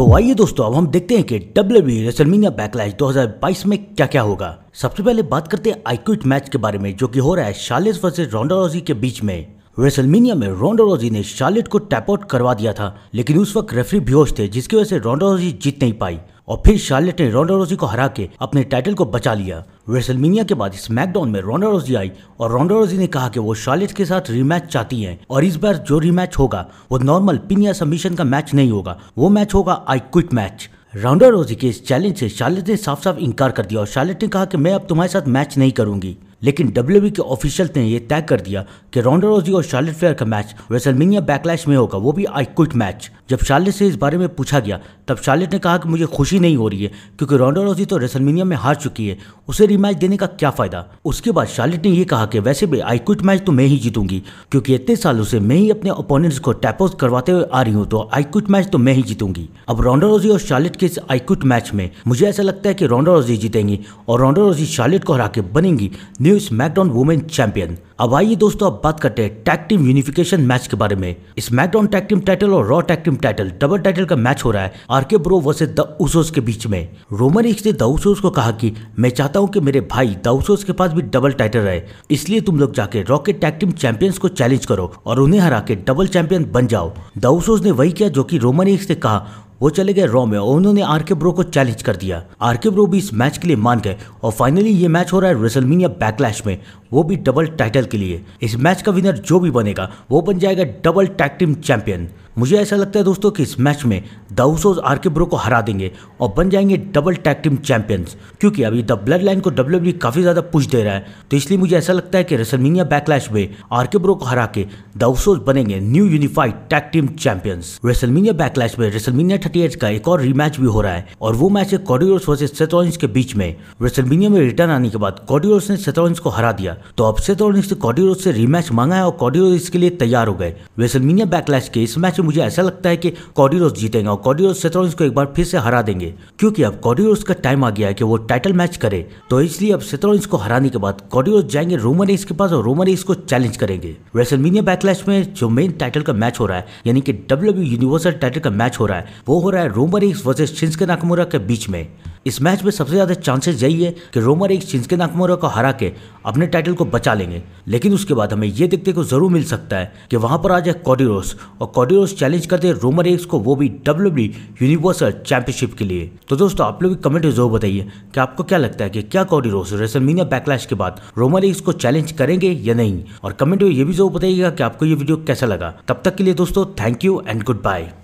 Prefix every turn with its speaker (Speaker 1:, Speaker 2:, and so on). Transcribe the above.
Speaker 1: तो आइए दोस्तों अब हम देखते हैं कि डब्ल्यू बी रेसलमीनिया बैकलैश 2022 में क्या क्या होगा सबसे पहले बात करते हैं आईक्विट मैच के बारे में जो कि हो रहा है शालिस वर्सेज रोंडोरोजी के बीच में रेसलमीनिया में रोंडोरोजी ने शालिट को टैप आउट करवा दिया था लेकिन उस वक्त रेफरी बेहोश थे जिसकी वजह से रोंडोरोजी जीत नहीं पाई और फिर शार्लेट ने रोंडोरोजी को हरा के अपने टाइटल को बचा लिया वेसलमीनिया के बाद स्मैकडाउन में रोंडा रोजी आई और रोंडा रोजी ने कहा कि वो शार्लेट के साथ रीमैच चाहती हैं और इस बार जो रीमैच होगा वो नॉर्मल पिन या सबमिशन का मैच नहीं होगा वो मैच होगा आई क्विट मैच राउंडर रोजी के इस चैलेंज से शार्लेट ने साफ साफ इनकार कर दिया और शार्लेट ने कहा कि मैं अब तुम्हारे साथ मैच नहीं करूंगी लेकिन डब्ल्यू के ऑफिशियल्स ने यह तय कर दिया कि राउंडर रोजी और शार्लेट फेयर का मैच वेसलमिनिया बैकलैश में होगा वो भी आई क्विट मैच जब शार्लेट से इस बारे में पूछा गया तब शार्लेट ने कहा कि मुझे खुशी नहीं हो रही है क्योंकि राउंडर रोजी तो रेसलमिनिया में हार चुकी है उसे रिमैच देने का क्या फायदा उसके बाद शार्लेट ने यह कहा कि वैसे भी आई क्विट मैच तो मैं ही जीतूंगी क्योंकि इतने सालों से मैं ही अपने अपोनेंट्स को टैपआउट करवाते हुए आ रही हूँ तो आई क्विट मैच तो मैं ही जीतूंगी अब राउंडर रोजी और शार्लेट के इस आई क्विट मैच में मुझे ऐसा लगता है कि राउंडर रोजी जीतेंगी और राउंडर रोजी शार्लेट को हरा के बनेंगी न्यू स्मैकडाउन वुमेन चैंपियन अब आइए दोस्तों अब बात करते हैं टैग टीम यूनिफिकेशन मैच के बारे में स्मैकडाउन टैग टीम टाइटल और Raw tag team title double title का मैच हो रहा है RK Bro versus the Usos के बीच में रोमन रिक्स ने दउसोस को कहा कि मैं चाहता हूं कि मेरे भाई दउसोस के पास भी डबल टाइटल रहे इसलिए तुम लोग जाके रॉ के टैग टीम चैंपियंस को चैलेंज करो और उन्हें हरा के डबल चैंपियन बन जाओ दउसोस ने वही किया जो की रोमन रिक्स ने कहा वो चले गए रॉ में और उन्होंने आरके ब्रो को चैलेंज कर दिया आरके ब्रो भी इस मैच के लिए मान गए और फाइनली ये मैच हो रहा है रेसलमीनिया बैकलैश में वो भी डबल टाइटल के लिए इस मैच का विनर जो भी बनेगा वो बन जाएगा डबल टैग टीम चैंपियन मुझे ऐसा लगता है दोस्तों कि इस मैच में दाउसोज आरके ब्रो को हरा देंगे और बन जाएंगे डबल टैग टीम चैंपियंस क्योंकि अभी द ब्लड लाइन को डब्ल्यू e काफी ज्यादा पुश दे रहा है तो इसलिए मुझे ऐसा लगता है कि रसलमीनिया बैकलैश में आरके ब्रो को हरा के दाउसोज बनेंगे new unified tag team champions WrestleMania Backlash में रेसलमीनिया थर्टी का एक और रीमैच भी हो रहा है और वो मैच है कॉडियोर्स वर्सेज सेथोरिंस के बीच में रेसलमीनिया में रिटर्न आने के बाद कॉडियोर्स ने सेथोरिंस को हरा दिया तो अब सेथोरिंस ने कॉडियोर्स से रीमैच मांगा है और कॉडियोर्स इसके लिए तैयार हो गए रेसलमीनिया बैकलैश के इस मैच में मुझे ऐसा लगता है कि कॉडिरोस जीतेंगे और कॉडिरोस सेथरोन्स को एक बार फिर से हरा देंगे क्योंकि अब कॉडिरोस का टाइम आ गया है कि वो टाइटल मैच करे तो इसलिए अब सेथरोन्स को हराने के बाद कॉडिरोस जाएंगे रोमन रेस के पास और रोमन रेस को चैलेंज करेंगे रेसलमीनिया बैकलैश में जो मेन टाइटल का मैच हो रहा है यानी कि डब्ल्यू यूनिवर्सल टाइटल का मैच हो रहा है वो हो रहा है Roman Reigns versus Shinsuke Nakamura के बीच में इस मैच में सबसे ज्यादा चांसेस यही है कि रोमर एक शिंसके नाकमोरा को हरा के अपने टाइटल को बचा लेंगे लेकिन उसके बाद हमें यह देखने को जरूर मिल सकता है कि वहां पर आ जाए कॉडिरोस और कॉडिरोस चैलेंज करते हैं रोमन रेक्स को वो भी डब्ल्यू यूनिवर्सल चैंपियनशिप के लिए तो दोस्तों आप लोग कमेंट में जरूर बताइए कि आपको क्या लगता है कि क्या कॉडी रोस रेसलमीनिया बैकलैश के बाद रोमन रेक्स को चैलेंज करेंगे या नहीं और कमेंट में ये भी जरूर बताइएगा कि आपको ये वीडियो कैसा लगा तब तक के लिए दोस्तों thank you and good bye